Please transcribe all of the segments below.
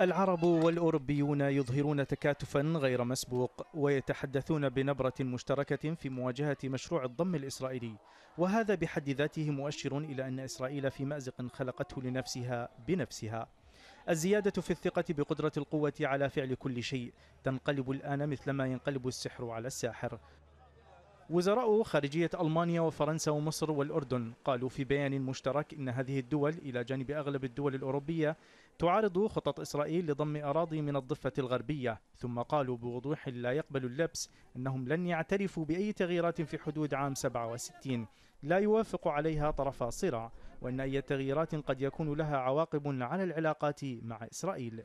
العرب والأوروبيون يظهرون تكاتفا غير مسبوق ويتحدثون بنبرة مشتركة في مواجهة مشروع الضم الإسرائيلي وهذا بحد ذاته مؤشر إلى أن إسرائيل في مأزق خلقته لنفسها بنفسها الزيادة في الثقة بقدرة القوة على فعل كل شيء تنقلب الآن مثلما ينقلب السحر على الساحر وزراء خارجية ألمانيا وفرنسا ومصر والأردن قالوا في بيان مشترك إن هذه الدول إلى جانب أغلب الدول الأوروبية تعارض خطط إسرائيل لضم أراضي من الضفة الغربية ثم قالوا بوضوح لا يقبل اللبس أنهم لن يعترفوا بأي تغييرات في حدود عام 67 لا يوافق عليها طرف صراع وأن أي تغييرات قد يكون لها عواقب على العلاقات مع إسرائيل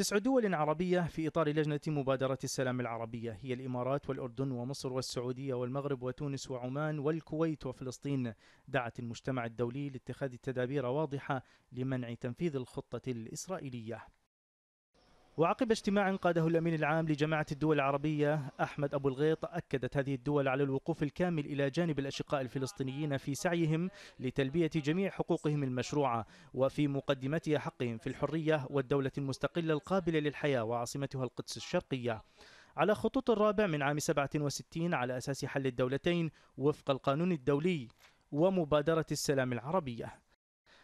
تسع دول عربية في إطار لجنة مبادرة السلام العربية هي الإمارات والأردن ومصر والسعودية والمغرب وتونس وعمان والكويت وفلسطين دعت المجتمع الدولي لاتخاذ تدابير واضحة لمنع تنفيذ الخطة الإسرائيلية وعقب اجتماع قاده الأمين العام لجماعة الدول العربية أحمد أبو الغيط أكدت هذه الدول على الوقوف الكامل إلى جانب الأشقاء الفلسطينيين في سعيهم لتلبية جميع حقوقهم المشروعة وفي مقدمتها حقهم في الحرية والدولة المستقلة القابلة للحياة وعاصمتها القدس الشرقية على خطوط الرابع من عام 67 على أساس حل الدولتين وفق القانون الدولي ومبادرة السلام العربية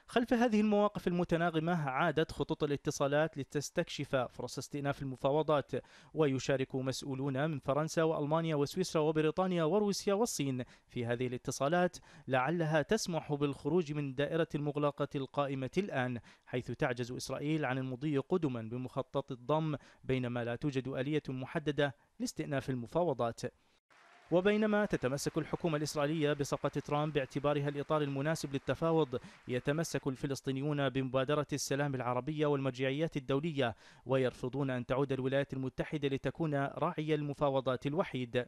خلف هذه المواقف المتناغمة عادت خطوط الاتصالات لتستكشف فرص استئناف المفاوضات ويشارك مسؤولون من فرنسا وألمانيا وسويسرا وبريطانيا وروسيا والصين في هذه الاتصالات لعلها تسمح بالخروج من دائرة المغلقة القائمة الآن حيث تعجز إسرائيل عن المضي قدما بمخطط الضم بينما لا توجد آلية محددة لاستئناف المفاوضات وبينما تتمسك الحكومة الإسرائيلية بصفقة ترامب باعتبارها الإطار المناسب للتفاوض يتمسك الفلسطينيون بمبادرة السلام العربية والمرجعيات الدولية ويرفضون أن تعود الولايات المتحدة لتكون راعي المفاوضات الوحيد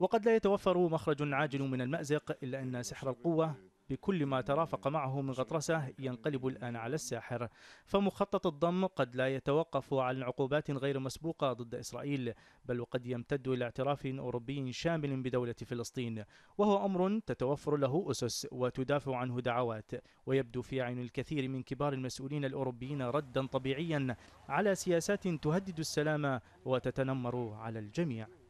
وقد لا يتوفر مخرج عاجل من المأزق إلا أن سحر القوة بكل ما ترافق معه من غطرسة ينقلب الآن على الساحر فمخطط الضم قد لا يتوقف عن عقوبات غير مسبوقة ضد إسرائيل بل وقد يمتد إلى اعتراف أوروبي شامل بدولة فلسطين وهو أمر تتوفر له أسس وتدافع عنه دعوات ويبدو في عين الكثير من كبار المسؤولين الأوروبيين ردا طبيعيا على سياسات تهدد السلام وتتنمر على الجميع